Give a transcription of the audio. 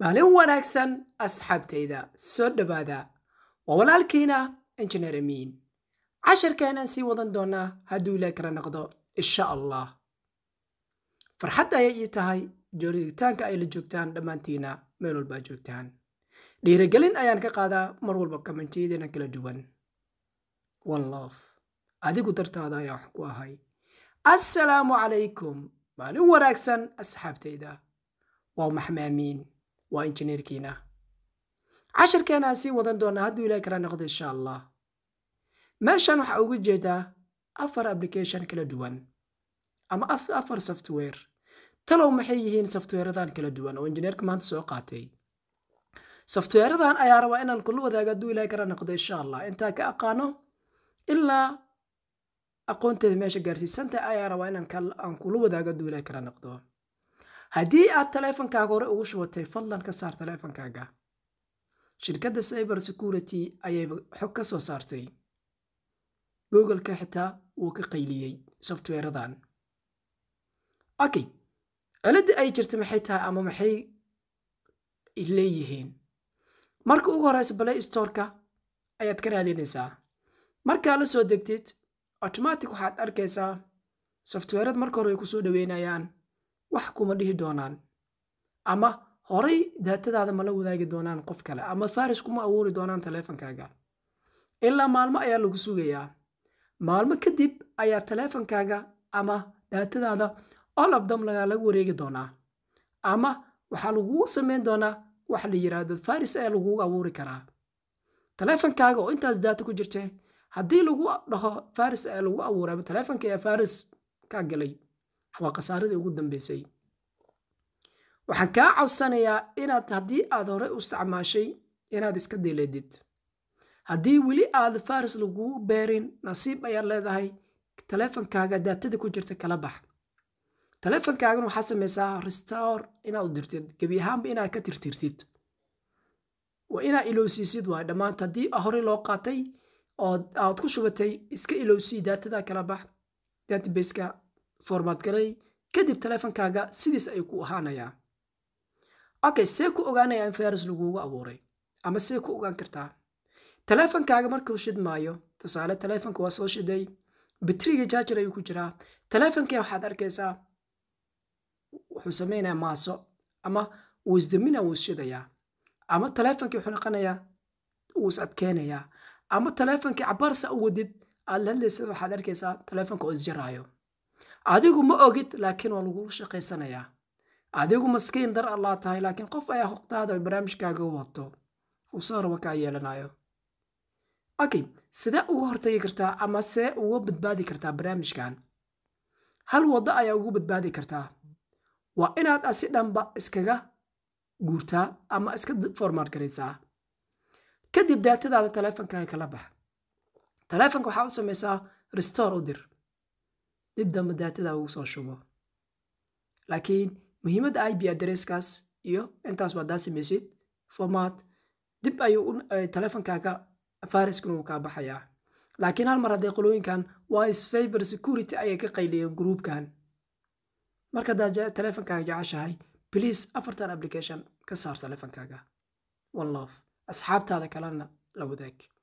maalin wanaagsan asxaabtayda soo dhowaada waa walaalkiina injineer amiin casharkeenaan sii wadan doonaa hadduu ilaa kala noqdo insha allah farxadda ayay ii tahay joorigitaanka ay la joogtaan dhammaantiina meel walbaa joogtaan dhiiragelin ayaan ka qaadaa mar walba kamantiyadeena kala duwan one adigu dartaada ayaa wax ku ahay assalaamu calaykum maalin wanaagsan asxaabtayda waa maxmaamiin waa injineerkiina casharkeena aan sii wadan doonaa hadduu ilahi kala noqdo insha allah meeshan waxaa ugu jeedaa afar application kala duwan ama afar software talow maxay yihiin softweeradan kala duwan oo injineerka maanta soo qaatay softweeradan ayaa rabaa inaan kula wadaago hadduu ilahi kala noqdo insha allah intaa ka aqaano ilaa aqoonteeda meesha gaarsiisanta ayaa rabaa inaan kula wadaago hadduu ilahi kala noqdo haddii aad taleefankaaga hore ugu shubatay fadlan ka saar taleefankaaga shirkadda cyber security ayayba xog ka soo saartay googleka xitaa wuu ka qayliyey softweradan okay ciladda ay jirta maxay tahay ama maxay leeyihiin marka ugu horeysa balay storeka ayaad ka raadinaysaa markaa la soo degtid automatic waxaad arkaysaa softwerada marka hore way kusoo dhaweynayaan wax kuma dhihi doonaan ama horay daatadaada mala wadaagi doonaan qof kale ama faris kuma abuuri doonaan taleefankaaga ilaa maalmo ayaa lagu sugayaa maalmo kadib ayaa taleefankaaga ama daatadaada all of dam laga wareegi doonaa ama waxaa lagugu samayn doonaa wax la yiraahdo faris ayaa lagugu abuuri karaa taleefankaaga oo intaas daato ku jirta haddii lagu dhaho faris ayaa lagu abuuray ama taleefanka ayaa faris kaa galay waa khasaaradii ugu dambeysay waxaan kaa codsanayaa inaad haddii aad hore u isticmaashay inaad iska dileedid haddii weli aad faris laguu beerin nasiib ayaad leedahay taleefankaaga daatada ku jirta kala bax taleefankaagana waxaad samaysaa restowr inaad u dirtid gebi ahaanba inaad ka tirtirtid waa inaad ilowsiisid waay dhammaanta haddii horey loo qaatay ood aad ku shubatay iska ilowsii daatada kala bax databaska formaad garay kadib taleefankaaga sidiis ayuu ku ahaanayaa okay see ku ogaanayaa in virus laguugu abuuray ama see ku ogaan kartaa taleefankaaga markuu shidmaayo tusaale taleefanka waa soo shiday bitriga jaajar ayuu ku jiraa taleefankia waxaad arkaysaa wuxuu samaynayaa maaso ama wuu wuu ishidayaa ama taleefankii wuxuu noqonayaa wuu is ama taleefankii cabaarsa u wadid aad la hadlaysa waxaad arkaysaa taleefanka oo isjaraayo adigu ma ogid laakiin waa lagu shaqaysanayaa adigu maskiin dar allaa tahay laakiin qof ayaa huqdaada barnaamijkaaga wato usoo rabo kaa yeelanayo okay sidee uga hortagi kartaa ama see uga badbaadi kartaa barnaamijkan hal waddo ayaa ugu badbaadi kartaa waa inaad asi dhanba iskaga guurtaa ama iska formaad garaysaa kadib daatadaada taleefonkaaga kala bax taleefonka waxaa u samaysaa restore u dir dib dambe ugu soo shubo laakiin muhiimadda ip adresskaas iyo intaas baad daa samaysid formaat dib ayuu telefonkaaga fariskuna uu kaa baxayaa laakiin hal mar haddee qolooyinkan waa sfiber security ayay ka qayliyeen gruubkan marka haddaad teleefonkaaga jeceshahay bliis afartan application ka saar teleefonkaaga one love asxaabtaada kalena la wadaag